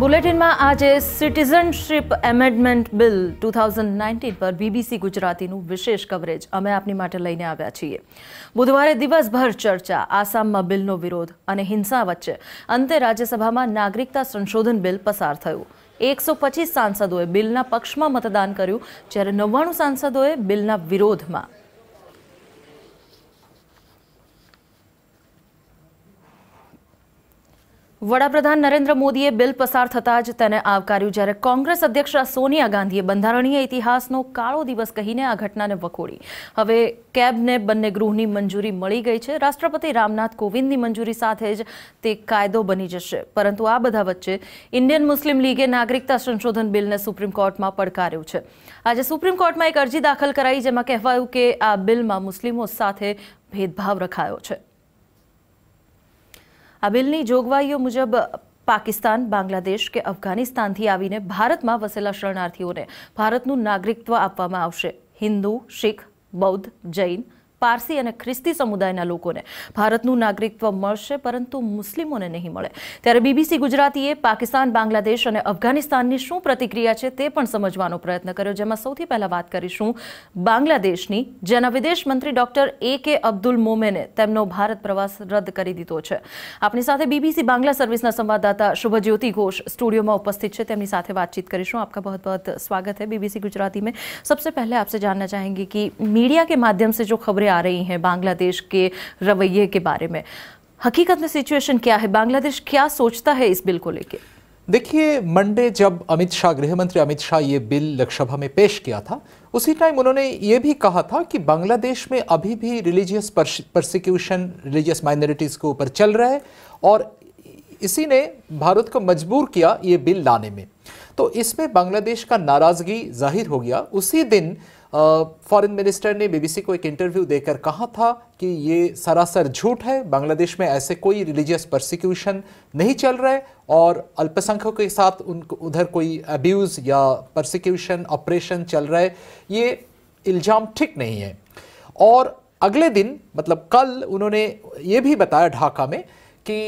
બુલેટિનમાં આજે citizenship amendment bill two thousand nineteen પર BBC ગુજરાતીનું વિશેષ કવરેજ અમે આપની માટે લઈને આવ્યા છીએ બુધવારે દિવસભર ચર્ચા આસામમાં બિલનો વિરોધ અને હિંસા વચ્ચે અંતે રાજ્યસભામાં નાગરિકતા સંશોધન બિલ પસાર થયું એકસો પચીસ સાંસદોએ બિલના પક્ષમાં મતદાન કર્યું જ્યારે નવ્વાણું સાંસદોએ બિલના વિરોધમાં વડાપ્રધાન નરેન્દ્ર મોદીએ બિલ પસાર થતાં જ તેને આવકાર્યું જ્યારે કોંગ્રેસ અધ્યક્ષ સોનિયા ગાંધીએ બંધારણીય ઇતિહાસનો કાળો દિવસ કહીને આ ઘટનાને વખોડી હવે કેબને બંને ગૃહની મંજૂરી મળી ગઈ છે રાષ્ટ્રપતિ રામનાથ કોવિંદની મંજૂરી સાથે જ તે કાયદો બની જશે પરંતુ આ બધા વચ્ચે ઇન્ડિયન મુસ્લિમ લીગે નાગરિકતા સંશોધન બિલને સુપ્રીમ કોર્ટમાં પડકાર્યું છે આજે સુપ્રીમ કોર્ટમાં એક અરજી દાખલ કરાઈ જેમાં કહેવાયું કે આ બિલમાં મુસ્લિમો સાથે ભેદભાવ રખાયો છે આ બિલની જોગવાઈઓ મુજબ પાકિસ્તાન બાંગ્લાદેશ કે અફઘાનિસ્તાનથી આવીને ભારતમાં વસેલા શરણાર્થીઓને ભારતનું નાગરિકત્વ આપવામાં આવશે હિન્દુ શીખ બૌદ્ધ જૈન पारसी અને ખ્રિસ્તી સમુદાયના લોકોને ભારતનું નાગરિકત્વ મળ્યું છે પરંતુ મુસ્લિમોને નહીં મળે ત્યારે બીબીસી ગુજરાતીએ પાકિસ્તાન, બાંગ્લાદેશ અને afghanistan ની શું પ્રતિક્રિયા છે તે પણ સમજવાનો પ્રયત્ન કર્યો જેમાં સૌથી પહેલા વાત કરીશું બાંગ્લાદેશની જનવિદેશ મંત્રી ડોક્ટર એ કે અબ્દુલ મુમેને તેમનો ભારત પ્રવાસ રદ કરી દીધો છે આપની સાથે બીબીસી બાંગલા સર્વિસના સંવાદદાતા શુભજ્યોતિ घोष સ્ટુડિયોમાં ઉપસ્થિત છે તેમની સાથે વાતચીત કરીશું આપકા બહોત બહોત સ્વાગત છે બીબીસી ગુજરાતીમાં સૌથી પહેલા આપસે જાણના ચાહેંગે કે મીડિયા કે માધ્યમ સે જો ખબર आ रही हैं बांग्लादेश के रवैये के बारे में हकीकत में सिचुएशन क्या है बांग्लादेश क्या सोचता है इस बिल को लेकर देखिए मंडे जब अमित शाह गृह मंत्री अमित शाह ये बिल लोकसभा में पेश किया था उसी टाइम उन्होंने ये भी कहा था कि बांग्लादेश में अभी भी रिलीजियस प्रोसिक्यूशन रिलीजियस माइनॉरिटीज़ के ऊपर चल रहा है और इसी ने भारत को मजबूर किया ये बिल लाने में तो इसमें बांग्लादेश का नाराज़गी जाहिर हो गया उसी दिन फॉरेन मिनिस्टर ने बीबीसी को एक इंटरव्यू देकर कहा था कि ये सरासर झूठ है बांग्लादेश में ऐसे कोई रिलीजियस परसिक्यूशन नहीं चल रहा है और अल्पसंख्यकों के साथ उन उधर कोई अब्यूज़ या परसिक्यूशन ऑपरेशन चल रहा है ये इल्ज़ाम ठीक नहीं है और अगले दिन मतलब कल उन्होंने ये भी बताया ढाका में कि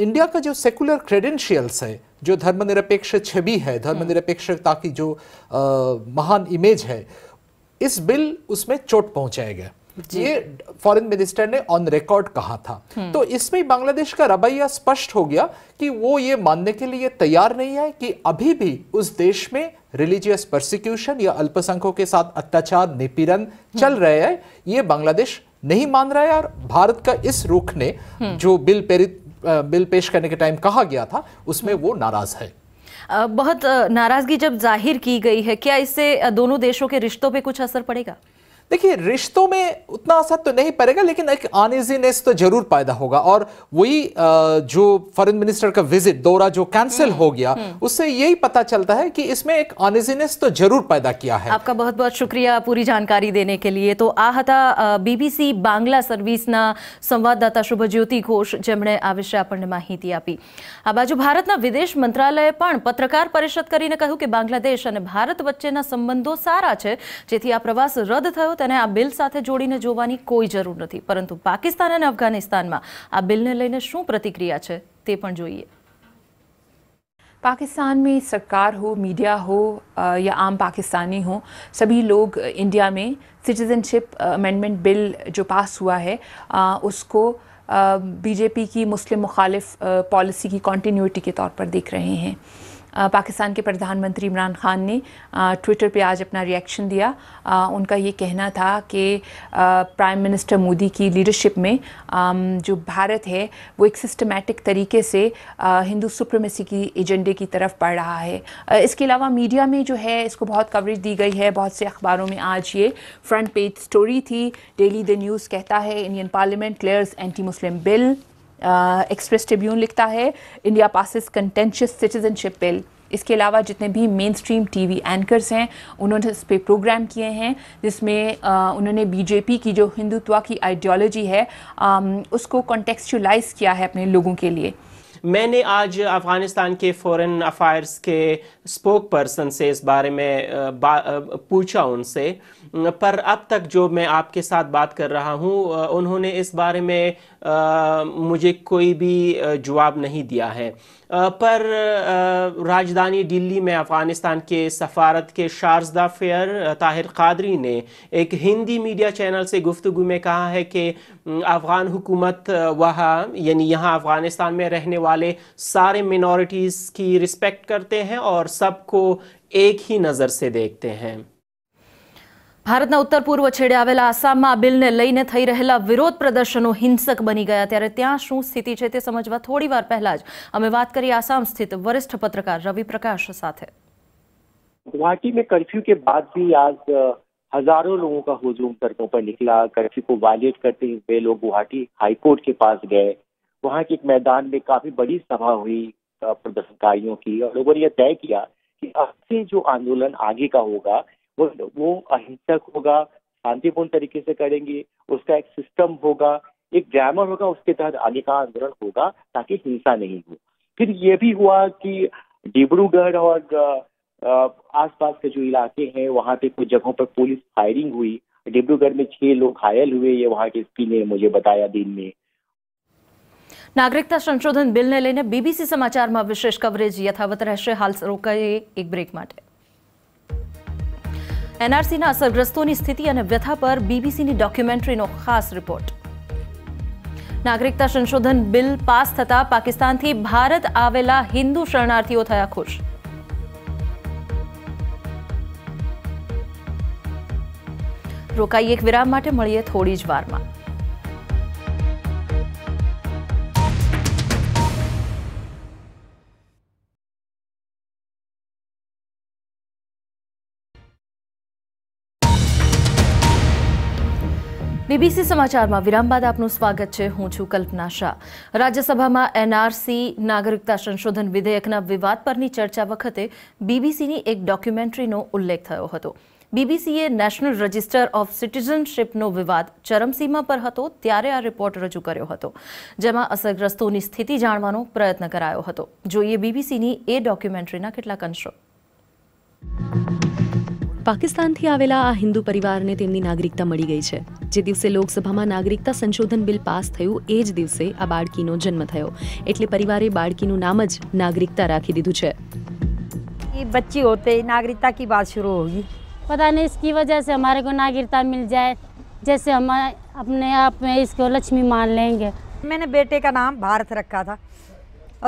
इंडिया का जो सेकुलर क्रेडेंशियल्स है जो धर्मनिरपेक्ष छवि है धर्मनिरपेक्षता की जो आ, महान इमेज है इस बिल उसमें चोट पहुंचाएगा ये फॉरेन मिनिस्टर ने ऑन रिकॉर्ड कहा था हम्म। तो इसमें बांग्लादेश का रवैया स्पष्ट हो गया कि वो ये मानने के लिए तैयार नहीं है कि अभी भी उस देश में रिलीजियस प्रोसिक्यूशन या अल्पसंख्यकों के साथ अत्याचार निपीड़न हम्म। चल रहे हैं ये बांग्लादेश नहीं मान रहा है और भारत का इस रुख ने हम्म। जो बिल पेरित बिल पेश करने के टाइम कहा गया था उसमें वो नाराज़ है बहुत नाराज़गी जब जाहिर की गई है क्या इससे दोनों देशों के रिश्तों पर कुछ असर पड़ेगा देखिए रिश्तों में उतना असर तो नहीं पड़ेगा लेकिन एक अनइजीनेस तो जरूर पैदा होगा और वही जो फॉरेन मिनिस्टर का विजिट दौरा जो कैंसिल हम्म, हो गया हम्म। उससे यही पता चलता है कि इसमें एक अनइजीनेस तो जरूर पैदा किया है आपका बहुत बहुत शुक्रिया पूरी जानकारी देने के लिए तो આ बीबीसी बांग्ला सर्विस संवाददाता સંવાદદાતા શુભજ્યોતિ ઘોષ જેમણે આ વિશે આપણને માહિતી આપી આ भारत विदेश मंत्रालय पत्रकार परिषद कर कहूं कि बांग्लादेश भारत वच्चे संबंधों सारा है સંબંધો आ प्रवास रद्द આ તને આ બિલ સાથે જોડીને જોવાની કોઈ જરૂર નથી પરંતુ પાકિસ્તાન અને afghanistan માં આ બિલને લઈને શું પ્રતિક્રિયા છે તે પણ જોઈએ પાકિસ્તાન મે સરકાર હો મીડિયા હો આ يا આમ પાકિસ્તાની હો સભી લોગ ઇન્ડિયા મે સિટીઝનશિપ એમેન્ડમેન્ટ બિલ જો પાસ ہوا હે ઉસકો બીજેપી કી મુસ્લિમ મુખાલિફ પોલિસી કી કન્ટિન્યુઇટી કે તોર પર દેખ રહે હે पाकिस्तान के प्रधानमंत्री इमरान खान ने ट्विटर पे आज अपना रिएक्शन दिया उनका ये कहना था कि प्राइम मिनिस्टर मोदी की लीडरशिप में जो भारत है वो एक सिस्टमेटिक तरीके से हिंदू सुप्रीमेसी की एजेंडे की तरफ बढ़ रहा है इसके अलावा मीडिया में जो है इसको बहुत कवरेज दी गई है बहुत से अखबारों में आज ये फ्रंट पेज स्टोरी थी डेली द न्यूज़ कहता है Indian parliament clears anti Muslim bill Express Tribune लिखता है India passes contentious citizenship bill इसके अलावा जितने भी mainstream T V anchors हैं उन्होंने इस पर प्रोग्राम किए हैं जिसमें उन्होंने बीजेपी की जो हिंदुत्व की आइडियोलॉजी है आ, उसको कॉन्टेक्चुलाइज किया है अपने लोगों के लिए मैंने आज अफ़गानिस्तान के फॉरेन अफेयर्स के स्पोक पर्सन से इस बारे में पूछा उनसे पर अब तक जो मैं आपके साथ बात कर रहा हूँ उन्होंने इस बारे में आ, मुझे कोई भी जवाब नहीं दिया है आ, पर राजधानी दिल्ली में अफ़गानिस्तान के सफारत के शारजदा फेयर ताहिर कादरी ने एक हिंदी मीडिया चैनल से गुफ्तु में कहा है कि अफ़गान हुकूमत वहाँ यानी यहाँ अफ़गानिस्तान में रहने वाले सारे मिनोरिटीज़ की रिस्पेक्ट करते हैं और सबको एक ही नज़र से देखते हैं भारत उत्तर पूर्व छेड़े આવેલા આસામમાં આ बिल ने થઈ थी रहे विरोध प्रदर्शनों हिंसक बनी गया तरह त्या शू स्थिति है समझवा થોડીવાર પહેલા જ અમે વાત કરી આસામ સ્થિત વરિષ્ઠ પत्रકાર રવિ પ્રકાશ સાથે गुवाहाटी में कर्फ्यू के बाद भी आज हजारों लोगों का हुजूम सड़कों पर निकला कर्फ्यू को वायलेट करते हुए लोग गुवाहाटी हाईकोर्ट के पास गए वहां के एक मैदान में काफी बड़ी सभा हुई प्रदर्शनकारियों की और लोगों ने यह तय किया कि अब से जो आंदोलन आगे का होगा वो वो अहिंसक होगा शांतिपूर्ण तरीके से करेंगे उसका एक सिस्टम होगा एक ग्रामर होगा उसके तहत आगे का आंदोलन होगा ताकि हिंसा नहीं हो फिर ये भी हुआ कि डिब्रूगढ़ और आसपास के जो इलाके हैं वहाँ पे कुछ जगहों पर पुलिस फायरिंग हुई डिब्रूगढ़ में छह लोग घायल हुए ये वहाँ के एसपी ने मुझे बताया दिन में नागरिकता संशोधन बिल ने बीबीसी समाचार में विशेष कवरेज यथावत રહેશે हाल रोका एक ब्रेक માટે એનઆરસીના અસરગ્રસ્તોની સ્થિતિ અને વ્યથા પર બીબીસીની ડોક્યુમેન્ટરીનો ખાસ રિપોર્ટ નાગરિકતા સંશોધન બિલ પાસ થતાં પાકિસ્તાનથી ભારત આવેલા હિન્દુ શરણાર્થીઓ થયા ખુશ રોકાઈ એક વિરામ માટે મળીએ થોડી જ વારમાં બીબીસી સમાચારમાં વિરામ બાદ આપનું સ્વાગત છે હું છું કલ્પના શાહ રાજ્યસભામાં એનઆરસી નાગરિકતા સંશોધન વિધેયકના વિવાદ પરની ચર્ચા વખતે બીબીસીની એક ડોક્યુમેન્ટરીનો ઉલ્લેખ થયો હતો બીબીસીએ નેશનલ રજિસ્ટર ઓફ સિટીઝનશીપનો વિવાદ ચરમસીમા પર હતો ત્યારે આ રિપોર્ટ રજૂ કર્યો હતો જેમાં અસરગ્રસ્તોની સ્થિતિ જાણવાનો પ્રયત્ન કરાયો હતો જોઈએ બીબીસીની એ ડોક્યુમેન્ટરીના કેટલાક અંશો પાકિસ્તાનથી આવેલા આ હિન્દુ પરિવારને તેમની નાગરિકતા મળી ગઈ છે જે દિવસે લોકસભામાં નાગરિકતા સંશોધન બિલ પાસ થયું એ જ દિવસે આ બાળકીનો જન્મ થયો એટલે પરિવારે બાળકીનું નામ જ નાગરિકતા રાખી દીધું છે બચ્ચી હોતે નાગરિકતા કી બાત શરૂ હોગી पता नहीं इसकी वजह से हमारे को नागरिकता मिल जाए जैसे हम अपने आप में इसको लक्ष्मी मान लेंगे मैंने बेटे का नाम भारत रखा था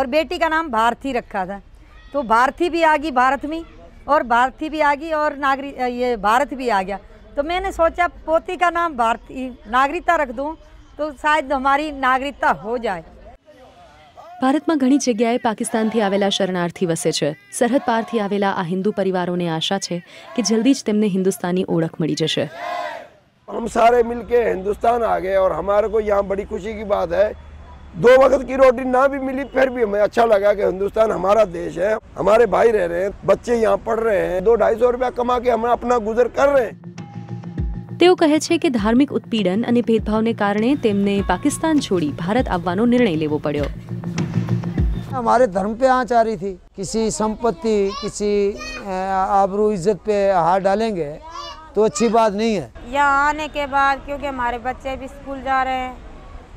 और बेटी का नाम भारती रखा था तो भारती भी आ गई भारत में और भारती भी आगी और नागरिक ये भारत भी आ गया तो मैंने सोचा पोती का नाम भारती नागरिकता रख दूं तो शायद हमारी नागरिकता हो जाए भारत में ઘણી જગ્યાએ પાકિસ્તાન થી આવેલા શરણાર્થી વસે છે સરહદ પાર થી આવેલા આ હિન્દુ પરિવારોને આશા છે કે જલ્દી જ તેમને હિન્દુસ્તાની ઓળખ મળી જશે ہم سارے মিলકે હિન્દુસ્તાન આ ગયે અને અમારે કો યહાં બડી ખુશી કી બાત હૈ दो वक्त की रोटी ना भी मिली फिर भी हमें अच्छा लगा कि हिंदुस्तान हमारा देश है हमारे भाई रह रहे हैं बच्चे यहाँ पढ़ रहे हैं दो ढाई सौ रुपया कमा के हम अपना गुजर कर रहे हैं તેઓ કહે છે કે ધાર્મિક ઉત્પીડન અને ભેદભાવને કારણે તેમને પાકિસ્તાન છોડી ભારત આવવાનો નિર્ણય લેવો પડ્યો અમારે ધર્મ પે આચારી થી કિસી સંપત્તિ કિસી આબરૂ ઇજ્જત પે इज्जत ડાલેંગે તો અચ્છી तो નહીં હે યહાં આને કે બાદ के बाद બચ્ચે ભી સ્કૂલ જા રહે जा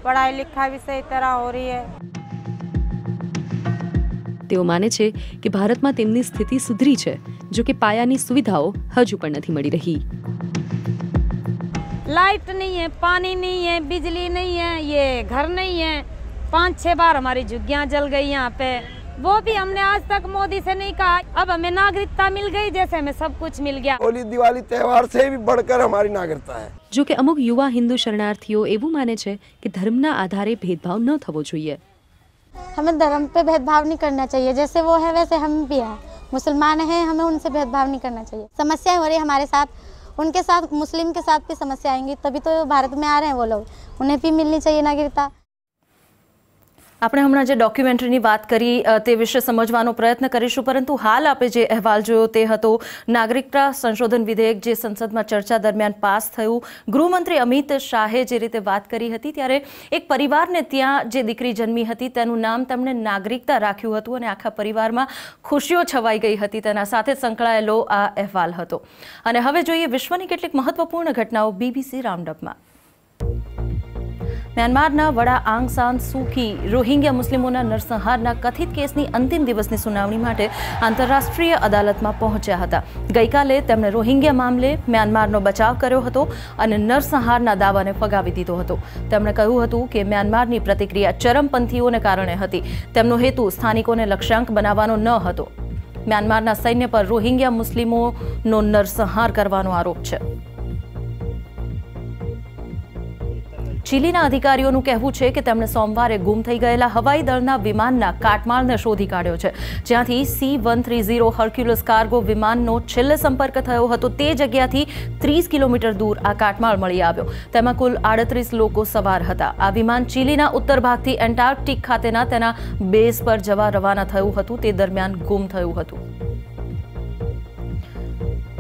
પઢાઈ લિખાઈ भी सही तरह हो रही है તેઓ માને છે કે ભારતમાં તેમની સ્થિતિ સુધરી છે જો કે પાયાની સુવિધાઓ હજુ પણ નથી મળી રહી લાઇટ નહીં હે પાણી નહીં હે बिजली નહીં હે ये घर नहीं है पाँच छः बार हमारी झुग्गियाँ जल गई यहाँ पे वो भी हमने आज तक मोदी से नहीं कहा अब हमें नागरिकता मिल गई जैसे हमें सब कुछ मिल गया होली दिवाली त्योहार से भी बढ़कर हमारी नागरिकता है जो કે अमुक युवा हिंदू शरणार्थियों એવું માને कि धर्म न आधारे भेदभाव न थवो चाहिए हमें धर्म पे भेदभाव नहीं करना चाहिए जैसे वो है वैसे हम भी है मुसलमान है हमें उनसे भेदभाव नहीं करना चाहिए समस्या हो रही हमारे साथ उनके साथ मुस्लिम के साथ भी समस्या आएंगी तभी तो भारत में आ रहे हैं वो लोग उन्हें भी मिलनी चाहिए नागरिकता આપણે હમણાં જે ડોક્યુમેન્ટરીની વાત કરી તે વિશે સમજવાનો પ્રયત્ન કરીશું પરંતુ હાલ આપે જે અહેવાલ જોયો તે હતો નાગરિકતા સંશોધન વિધેયક જે સંસદમાં ચર્ચા દરમિયાન પાસ થયું ગૃહમંત્રી અમિત શાહે જે રીતે વાત કરી હતી ત્યારે એક પરિવારને ત્યાં જે દીકરી જન્મી હતી તેનું નામ તમને નાગરિકતા રાખ્યું હતું અને આખા પરિવારમાં ખુશીઓ છવાય ગઈ હતી તેના સાથે સંકળાયેલો આ અહેવાલ હતો અને હવે જોઈએ વિશ્વની કેટલીક મહત્વપૂર્ણ ઘટનાઓ બીબીસી રામડપમાં म्यानमारના વડા આંગસાન્ સુખી રોહિંગ્યા મુસ્લિમોના नरसंहारના કથિત કેસની અંતિમ દિવસની સુનાવણી માટે આંતરરાષ્ટ્રીય અદાલતમાં પહોંચ્યા હતા ગઈકાલે તેમણે રોહિંગ્યા મામલે મianमारનો બચાવ કર્યો હતો અને नरसंहारના દાવાને ફગાવી દીધો હતો તેમણે કહ્યું હતું કે મianमारની પ્રતિક્રિયા चरमपंथीઓને કારણે હતી તેમનો હેતુ સ્થાનિકોને લક્ષ્યાંક બનાવવાનો ન હતો મianमारના સૈન્ય પર રોહિંગ્યા મુસ્લિમોનો नरसंहार કરવાનો આરોપ છે ચિલીના અધિકારીઓનો કહેવું છે કે તેમણે સોમવારે ગૂમ થઈ ગયેલા હવાઈ દળના વિમાનના કાટમાળને શોધી કાઢ્યો છે. જ્યાંથી C130 હર્ક્યુલસ કાર્ગો વિમાનનો છેલ્લો સંપર્ક થયો હતો તે જગ્યાથી 30 કિલોમીટર દૂર આ કાટમાળ મળી આવ્યો. તેમાં કુલ 38 લોકો સવાર હતા. આ વિમાન ચિલીના ઉત્તર ભાગથી એન્ટાર્ટિક ખાટેના તેના બેઝ પર જવા રવાના થયું હતું તે દરમિયાન ગૂમ થયું હતું.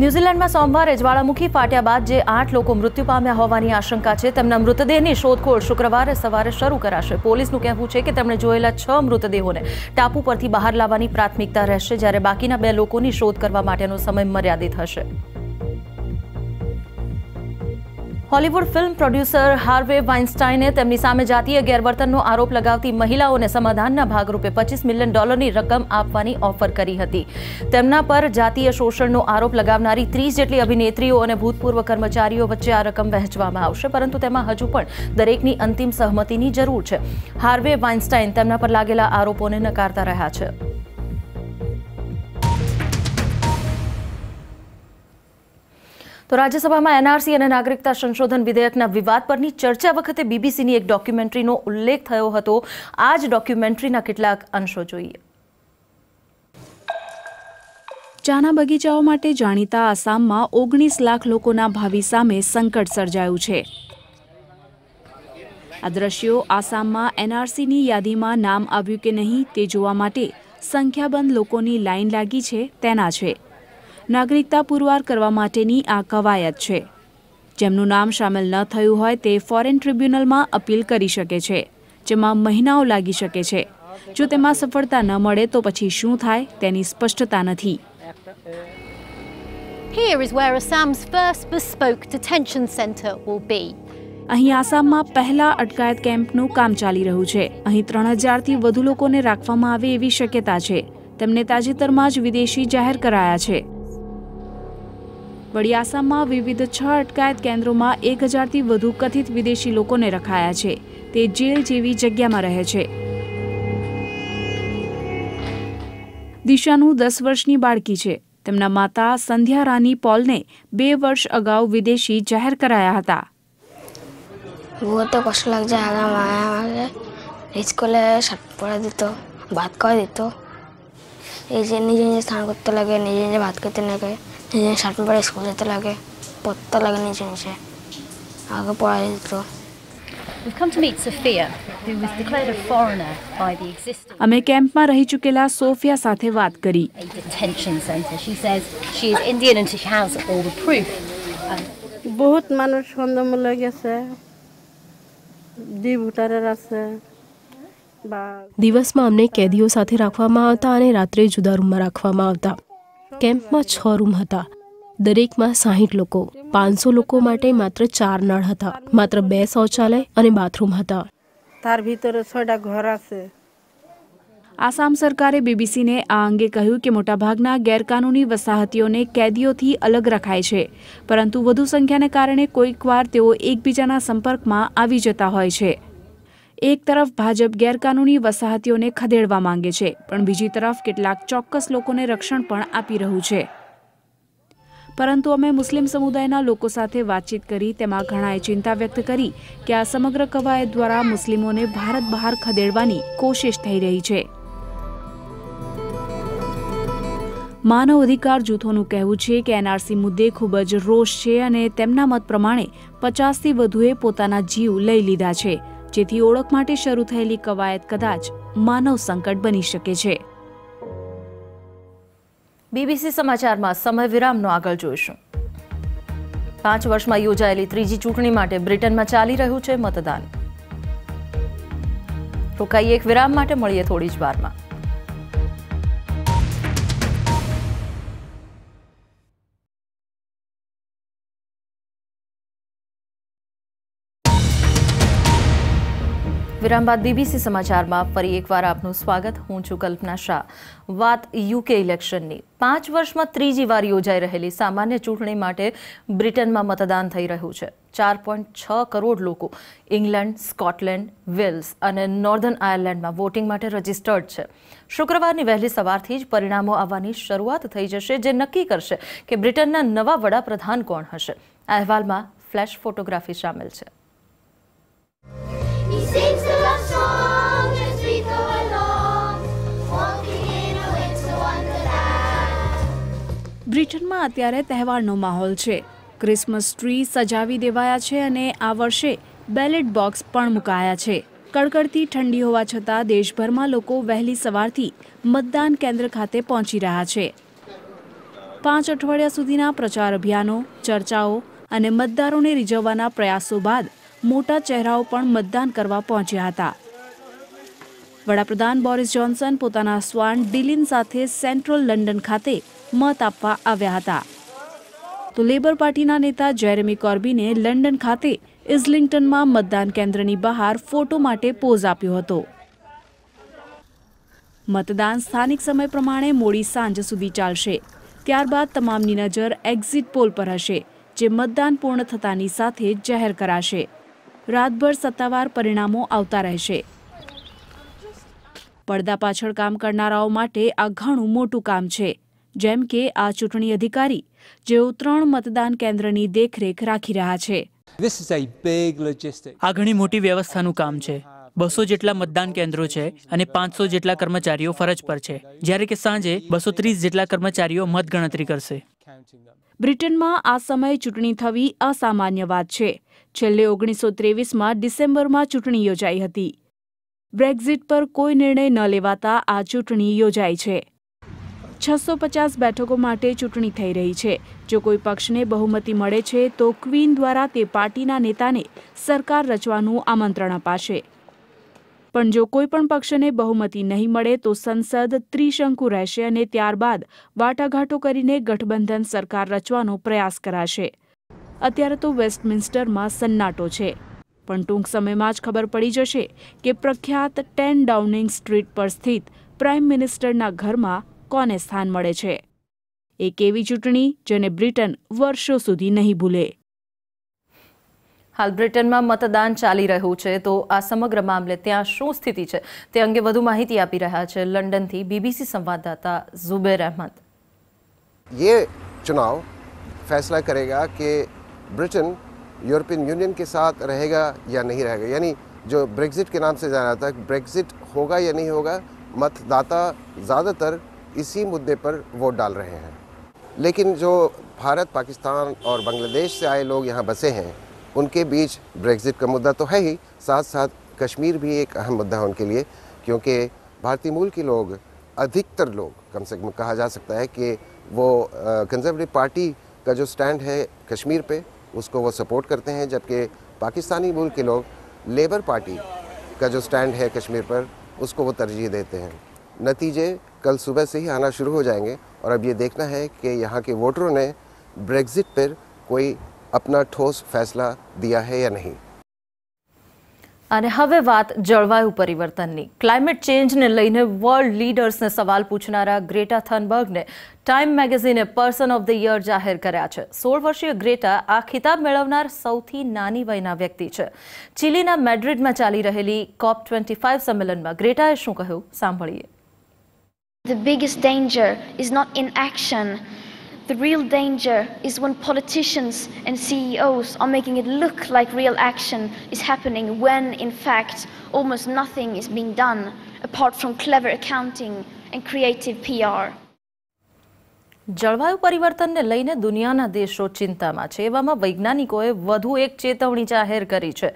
ન્યૂઝીલેન્ડમાં સોમવારે જ્વાળામુખી ફાટ્યા બાદ જે આઠ લોકો મૃત્યુ પામ્યા હોવાની આશંકા છે તેમના મૃતદેહની શોધખોળ શુક્રવારે સવારે શરૂ કરાશે પોલીસનું કહેવું છે કે તેમણે જોયેલા છ મૃતદેહોને ટાપુ પરથી બહાર લાવવાની પ્રાથમિકતા રહેશે જ્યારે બાકીના બે લોકોની શોધ કરવા માટેનો સમય મર્યાદિત હશે હોલીવુડ ફિલ્મ પ્રોડ્યુસર હાર્વે વાઇનસ્ટાઇને તેમની સામે જાતીય ભેદભાવનો આરોપ લગાવતી મહિલાઓને સમાધાનના ભાગરૂપે 25 મિલિયન ડોલરની રકમ આપવાની ઓફર કરી હતી તેના પર જાતીય શોષણનો આરોપ લગાવનારી 30 જેટલી અભિનેત્રીઓ અને ભૂતપૂર્વ કર્મચારીઓ વચ્ચે આ રકમ વહેંચવામાં આવશે પરંતુ તેમાં હજુ પણ દરેકની અંતિમ સંમતિની જરૂર છે હાર્વે વાઇનસ્ટાઇન તેના પર લાગેલા આરોપોને નકારતા રહ્યા છે તો રાજ્યસભામાં એનઆરસી અને નાગરિકતા સંશોધન વિધેયકના વિવાદ પરની ચર્ચા વખતે બીબીસીની એક ડોક્યુમેન્ટરીનો ઉલ્લેખ થયો હતો આ જ ડોક્યુમેન્ટરીના કેટલાક અંશો જોઈએ ચાના બગીચાઓ માટે જાણીતા આસામમાં ઓગણીસ લાખ લોકોના ભાવિ સામે સંકટ સર્જાયું છે આ દ્રશ્યો આસામમાં એનઆરસીની યાદીમાં નામ આવ્યું કે નહીં તે જોવા માટે સંખ્યાબંધ લોકોની લાઇન લાગી છે તેના છે નાગરિકતા પુરવાર કરવા માટેની આ કવાયત છે જેમનું નામ સામેલ ન થયું હોય તે ફોરેન ટ્રિબ્યુનલમાં અપીલ કરી શકે છે જેમાં મહિનાઓ લાગી શકે છે જો તેમાં સફળતા ન મળે તો પછી શું થાય તેની સ્પષ્ટતા નથી Here is where Assam's first bespoke detention centre અહીં આસામમાં પહેલા અટકાયત કેમ્પનું કામ ચાલી રહ્યું છે અહીં ત્રણ હજારથી વધુ લોકોને રાખવામાં આવે એવી શક્યતા છે તેમને તાજેતરમાં જ વિદેશી જાહેર કરાયા છે વળી આસામમાં વિવિધ છ અટકાયત કેન્દ્રોમાં એક હજારથી વધુ કથિત વિદેશી લોકોને રખાયા છે તે જેલ જેવી જગ્યામાં રહે છે દિશાનું દસ વર્ષની બાળકી છે તેમના માતા સંધ્યા રાની પોલને બે વર્ષ અગાઉ વિદેશી જાહેર કરાયા હતા वो तो कष्ट लग जाएगा माया मारे इसको ले शर्ट पड़े दी तो बात कर दी तो ये जे निजे निजे स्नान करते જે શર્પરે સ્કૂલ એટલે લાગે પત્તા લગની છે આગળ પોઈન્ટ તો અમે કેમ્પ માં રહી ચૂકેલા સોફિયા સાથે વાત કરી attention sensor she says she is Indian and she has all the proof અને બહુત માનસંદમ લાગ ગય છે દેબુતારાર છે બ દિવસમાં અમે કેદીઓ સાથે રાખવામાં આવતા અને રાત્રે જુદા રૂમમાં રાખવામાં આવતા કેમ્પમાં છ રૂમ હતા દરેકમાં સાહીઠ લોકો પાંચસો લોકો માટે માત્ર ચાર નળ હતા માત્ર બે શૌચાલય અને બાથરૂમ હતા તાર ભીતર છડા ઘર છે આસામ સરકારે બીબીસીને આ અંગે કહ્યું કે મોટાભાગના ગેરકાનૂની વસાહતીઓને કેદીઓથી અલગ રખાય છે પરંતુ વધુ સંખ્યાને કારણે કોઈકવાર તેઓ એકબીજાના સંપર્કમાં આવી જતા હોય છે એક તરફ ભાજપ ગેરકાનૂની વસાહતીઓને ખદેડવા માંગે છે પણ બીજી તરફ કેટલાક ચોક્કસ લોકોને રક્ષણ પણ આપી રહ્યું છે પરંતુ અમે મુસ્લિમ સમુદાયના લોકો સાથે વાતચીત કરી તેમાં ઘણાએ ચિંતા વ્યક્ત કરી કે આ સમગ્ર કવાયત દ્વારા મુસ્લિમોને ભારત બહાર ખદેડવાની કોશિશ થઈ રહી છે માનવ અધિકાર જૂથોનું કહેવું છે કે એનઆરસી મુદ્દે ખૂબ જ રોષ છે અને તેમના મત પ્રમાણે પચાસથી વધુએ પોતાના જીવ લઈ લીધા છે જેથી ઓળખ માટે શરૂ થયેલી કવાયત કદાચ માનવ સંકટ બની શકે છે બીબીસી સમાચારમાં સમય વિરામનો આગળ જોઈશું પાંચ વર્ષમાં યોજાયેલી ત્રીજી ચૂંટણી માટે બ્રિટનમાં ચાલી રહ્યું છે મતદાન રોકાઈએ એક વિરામ માટે મળીએ થોડી જ વારમાં વિરામ બાદ બીબીસી સમાચારમાં ફરી એકવાર આપનું સ્વાગત હું છું કલ્પના શાહ વાત યુકે ઇલેક્શનની પાંચ વર્ષમાં ત્રીજી વાર યોજાઈ રહેલી સામાન્ય ચૂંટણી માટે બ્રિટનમાં મતદાન થઈ રહ્યું છે ચાર પોઈન્ટ છ કરોડ લોકો ઇંગ્લેન્ડ સ્કોટલેન્ડ વેલ્સ અને નોર્ધન આયર્લેન્ડમાં વોટિંગ માટે રજિસ્ટર્ડ છે શુક્રવારની વહેલી સવારથી જ પરિણામો આવવાની શરૂઆત થઈ જશે જે નક્કી કરશે કે બ્રિટનના નવા વડાપ્રધાન કોણ હશે અહેવાલમાં ફ્લેશ ફોટોગ્રાફી સામેલ છે બ્રિટનમાં અત્યારે તહેવારનો માહોલ છે ક્રિસમસ ટ્રી સજાવી દેવાયા છે અને આ વર્ષે બેલેટ બોક્સ પણ મુકાયા છે કડકડતી ઠંડી હોવા છતાં દેશભરમાં લોકો વહેલી સવારથી મતદાન કેન્દ્ર ખાતે પહોંચી રહ્યા છે પાંચ અઠવાડિયા સુધીના પ્રચાર અભિયાનો ચર્ચાઓ અને મતદારોને રીઝવવાના પ્રયાસો બાદ મોટા ચહેરાઓ પણ મતદાન કરવા પહોંચ્યા હતા વડાપ્રધાન બોરિસ જોન્સન પોતાના સ્વાન ડિલિન સાથે સેન્ટ્રલ લંડન ખાતે મત આપવા આવ્યા હતા તો લેબર પાર્ટીના નેતા જેરેમી કોર્બીને લંડન ખાતે ઇઝલિંગ્ટનમાં મતદાન કેન્દ્રની બહાર ફોટો માટે પોઝ આપ્યો હતો મતદાન સ્થાનિક સમય પ્રમાણે મોડી સાંજ સુધી ચાલશે ત્યારબાદ તમામની નજર એક્ઝિટ પોલ પર હશે જે મતદાન પૂર્ણ થતાની સાથે જાહેર કરાશે રાતભર સત્તાવાર પરિણામો આવતા રહેશે પડદા પાછળ કામ કરનારાઓ માટે આ ઘણું મોટું કામ છે જેમ કે આ ચૂંટણી અધિકારી જેઓ ત્રણ મતદાન કેન્દ્રની દેખરેખ રાખી રહ્યા છે આ ઘણી મોટી વ્યવસ્થાનું કામ છે બસો જેટલા મતદાન કેન્દ્રો છે અને પાંચસો જેટલા કર્મચારીઓ ફરજ પર છે જ્યારે કે સાંજે બસો ત્રીસ જેટલા કર્મચારીઓ મતગણતરી કરશે બ્રિટનમાં આ સમયે ચૂંટણી થવી અસામાન્ય વાત છે છેલ્લે ઓગણીસો ત્રેવીસમાં ડિસેમ્બરમાં ચૂંટણી યોજાઈ હતી બ્રેક્ઝિટ પર કોઈ નિર્ણય ન લેવાતા આ ચૂંટણી યોજાઈ છે છસો પચાસ બેઠકો માટે ચૂંટણી થઈ રહી છે જો કોઈ પક્ષને બહુમતી મળે છે તો ક્વીન દ્વારા તે પાર્ટીના નેતાને સરકાર રચવાનું આમંત્રણ અપાશે પણ જો કોઈ પણ પક્ષને બહુમતી નહીં મળે તો સંસદ ત્રિશંકુ રહેશે અને ત્યારબાદ વાટાઘાટો કરીને ગઠબંધન સરકાર રચવાનો પ્રયાસ કરાશે અત્યારે તો વેસ્ટમિન્સ્ટરમાં સન્નાટો છે પણ ટૂંક સમયમાં જ ખબર પડી જશે કે પ્રખ્યાત ટેન ડાઉનિંગ સ્ટ્રીટ પર સ્થિત પ્રાઇમ મિનિસ્ટરના ઘરમાં કોને સ્થાન મળે છે એક એવી ચૂંટણી જેને બ્રિટન વર્ષો સુધી નહીં ભૂલે હાલ બ્રિટનમાં મતદાન ચાલી રહ્યું છે તો આ સમગ્ર મામલે ત્યાં શું સ્થિતિ છે તે અંગે વધુ માહિતી આપી રહ્યા છે લંડનથી બીબીસી સંવાદદાતા ઝુબેર અહેમદ ચુનાવ ફેસલા કરેગા કે ब्रिटेन यूरोपियन यूनियन के साथ रहेगा या नहीं रहेगा यानी जो ब्रेग्ज़िट के नाम से जाना जाता है ब्रेग्ज़िट होगा या नहीं होगा मतदाता ज़्यादातर इसी मुद्दे पर वोट डाल रहे हैं लेकिन जो भारत पाकिस्तान और बांग्लादेश से आए लोग यहाँ बसे हैं उनके बीच ब्रेग्ज़िट का मुद्दा तो है ही साथ साथ कश्मीर भी एक अहम मुद्दा है उनके लिए क्योंकि भारतीय मूल के लोग अधिकतर लोग कम से कम कहा जा सकता है कि वो कंजर्वेटिव पार्टी का जो स्टैंड है कश्मीर पे उसको वो सपोर्ट करते हैं जबकि पाकिस्तानी मूल के लोग लेबर पार्टी का जो स्टैंड है कश्मीर पर उसको वो तरजीह देते हैं नतीजे कल सुबह से ही आना शुरू हो जाएंगे और अब ये देखना है कि यहाँ के वोटरों ने ब्रेग्ज़िट पर कोई अपना ठोस फैसला दिया है या नहीं અને હવે વાત જળવાયુ પરિવર્તનની ક્લાઇમેટ ચેન્જને લઈને વર્લ્ડ લીડર્સને સવાલ પૂછનારા ગ્રેટા થનબર્ગને ટાઈમ મેગેઝિને પર્સન ઓફ ધ યર જાહેર કર્યા છે સોળ વર્ષીય ગ્રેટા આ ખિતાબ મેળવનાર સૌથી નાની વયના વ્યક્તિ છે ચીલીના મેડ્રિડમાં ચાલી રહેલી કોપ ટ્વેન્ટી ફાઇવ સંમેલનમાં ગ્રેટાએ શું કહ્યું સાંભળીએ The biggest danger is not inaction. The real danger is when politicians and CEOs are making it look like real action is happening when, in fact, almost nothing is being done apart from clever accounting and creative PR. જળવાયુ પરિવર્તનને લઈને દુનિયાના દેશો ચિંતામાં છે એવામાં વૈજ્ઞાનિકોએ વધુ એક ચેતવણી જાહેર કરી છે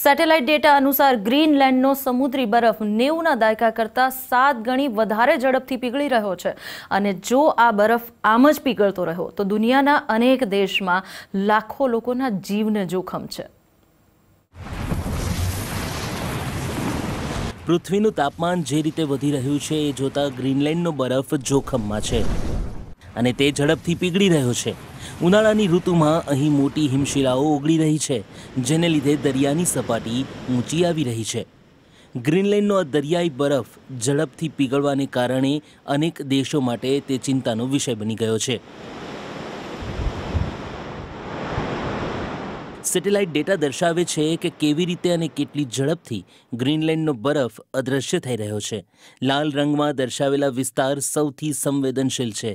સેટેલાઇટ ડેટા અનુસાર ગ્રીનલેન્ડનો સમુદ્રી બરફ નેવુંના દાયકા કરતાં સાત ગણી વધારે ઝડપથી પીગળી રહ્યો છે અને જો આ બરફ આમ જ પીગળતો રહ્યો તો દુનિયાના અનેક દેશમાં લાખો લોકોના જીવને જોખમ છે પૃથ્વીનું તાપમાન જે રીતે વધી રહ્યું છે એ જોતાં ગ્રીનલેન્ડનો બરફ જોખમમાં છે અને તે ઝડપથી પીગળી રહ્યો છે ઉનાળાની ઋતુમાં અહીં મોટી હિમશિલાઓ ઓગળી રહી છે જેને લીધે દરિયાની સપાટી ઊંચી આવી રહી છે ગ્રીનલેન્ડનો આ દરિયાઈ બરફ ઝડપથી પીગળવાને કારણે અનેક દેશો માટે તે ચિંતાનો વિષય બની ગયો છે સેટેલાઇટ ડેટા દર્શાવે છે કે કેવી રીતે અને કેટલી ઝડપથી ગ્રીનલેન્ડનો બરફ અદ્રશ્ય થઈ રહ્યો છે લાલ રંગમાં દર્શાવેલા વિસ્તાર સૌથી સંવેદનશીલ છે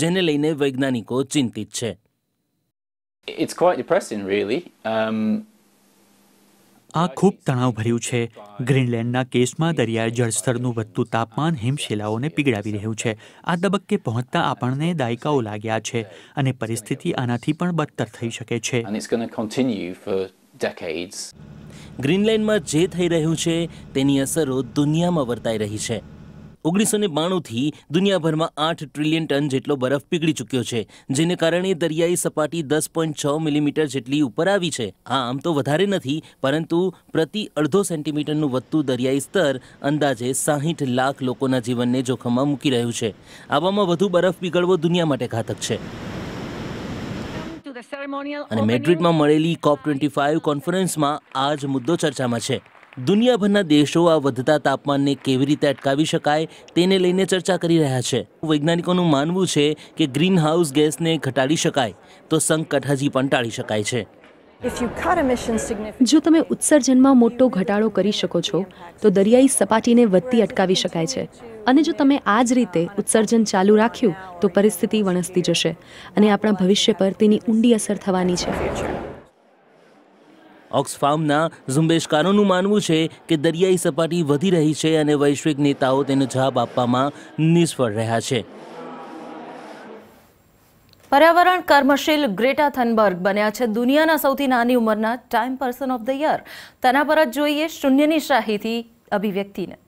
જેને લઈને વૈજ્ઞાનિકો ચિંતિત છે It's quite depressing, really. Um, આ ખૂબ તણાવભર્યું છે ગ્રીનલેન્ડના કેસમાં દરિયાઈ જળસ્તરનું વધતું તાપમાન હિમશિલાઓને પીગળાવી રહ્યું છે આ તબક્કે પહોંચતા આપણને દાયકાઓ લાગ્યા છે અને પરિસ્થિતિ આનાથી પણ બદતર થઈ શકે છે ગ્રીનલેન્ડમાં જે થઈ રહ્યું છે તેની અસરો દુનિયામાં વર્તાઈ રહી છે ઓગણીસો ને બાણુંથી દુનિયાભરમાં આઠ ટ્રિલિયન ટન જેટલો બરફ પીગળી ચૂક્યો છે જેને કારણે દરિયાઈ સપાટી દસ પોઈન્ટ છ મિલીમીટર જેટલી ઉપર આવી છે આ આમ તો વધારે નથી પરંતુ પ્રતિ અડધો સેન્ટીમીટરનું વધતું દરિયાઈ સ્તર અંદાજે સાહીઠ લાખ લોકોના જીવનને જોખમમાં મૂકી રહ્યું છે આવામાં વધુ બરફ પીગળવો દુનિયા માટે ઘાતક છે અને મેડ્રિડમાં મળેલી કોપ ટ્વેન્ટી ફાઇવ કોન્ફરન્સમાં આ જ મુદ્દો ચર્ચામાં છે દુનિયાભરના દેશો આ વધતા તાપમાનને કેવી રીતે અટકાવી શકાય તેને લઈને ચર્ચા કરી રહ્યા છે વૈજ્ઞાનિકોનું માનવું છે કે ગ્રીન હાઉસ ગેસને ઘટાડી શકાય તો સંકટ હજી પણ ટાળી શકાય છે જો તમે ઉત્સર્જનમાં મોટો ઘટાડો કરી શકો છો તો દરિયાઈ સપાટીને વધતી અટકાવી શકાય છે અને જો તમે આ જ રીતે ઉત્સર્જન ચાલુ રાખ્યું તો પરિસ્થિતિ વણસતી જશે અને આપણા ભવિષ્ય પર તેની ઊંડી અસર થવાની છે ઓક્સફાર્મના ઝુંબેશકારોનું માનવું છે કે દરિયાઈ સપાટી વધી રહી છે અને વૈશ્વિક નેતાઓ તેનો જવાબ આપવામાં નિષ્ફળ રહ્યા છે પર્યાવરણ કર્મશીલ ગ્રેટા થનબર્ગ બન્યા છે દુનિયાના સૌથી નાની ઉંમરના Time person of the year તેના પર જ જોઈએ શૂન્યની શાહીથી અભિવ્યક્તિને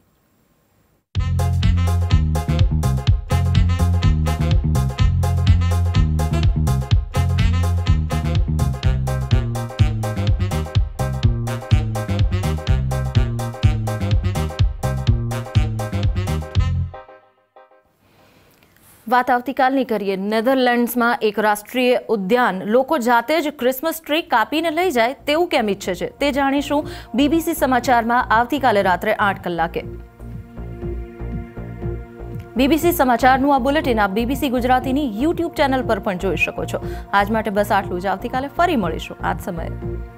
વાત આવતીકાલની કરીએ નેધરલેન્ડ્સમાં એક રાષ્ટ્રીય ઉદ્યાન લોકો જાતે જ ક્રિસમસ ટ્રી કાપીને લઈ જાય તેવું કેમ ઈચ્છે છે તે જાણીશું બીબીસી સમાચારમાં આવતીકાલે રાત્રે આઠ કલાકે બીબીસી સમાચારનું આ બુલેટિન આપ બીબીસી ગુજરાતીની યુટ્યુબ ચેનલ પર પણ જોઈ શકો છો આજ માટે બસ આટલું જ આવતીકાલે ફરી મળીશું આજ સમયે